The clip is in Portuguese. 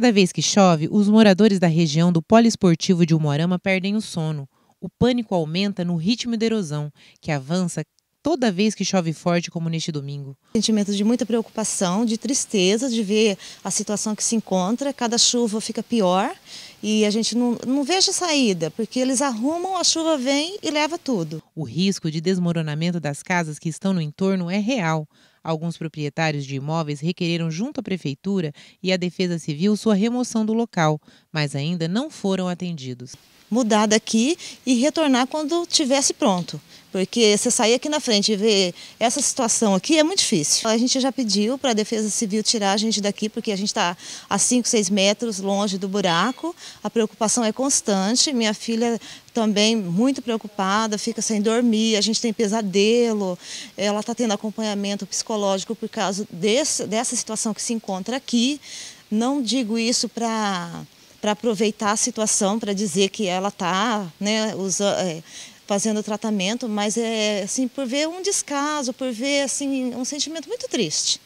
cada vez que chove, os moradores da região do poliesportivo de Humorama perdem o sono. O pânico aumenta no ritmo da erosão, que avança toda vez que chove forte, como neste domingo. Sentimento de muita preocupação, de tristeza, de ver a situação que se encontra. Cada chuva fica pior e a gente não, não veja saída, porque eles arrumam, a chuva vem e leva tudo. O risco de desmoronamento das casas que estão no entorno é real. Alguns proprietários de imóveis requereram junto à Prefeitura e à Defesa Civil sua remoção do local, mas ainda não foram atendidos. Mudar daqui e retornar quando tivesse pronto. Porque você sair aqui na frente e ver essa situação aqui é muito difícil. A gente já pediu para a Defesa Civil tirar a gente daqui, porque a gente está a 5, 6 metros longe do buraco. A preocupação é constante. Minha filha também muito preocupada, fica sem dormir, a gente tem pesadelo, ela está tendo acompanhamento psicológico por causa desse, dessa situação que se encontra aqui. Não digo isso para para aproveitar a situação, para dizer que ela está né, é, fazendo tratamento, mas é assim por ver um descaso, por ver assim um sentimento muito triste.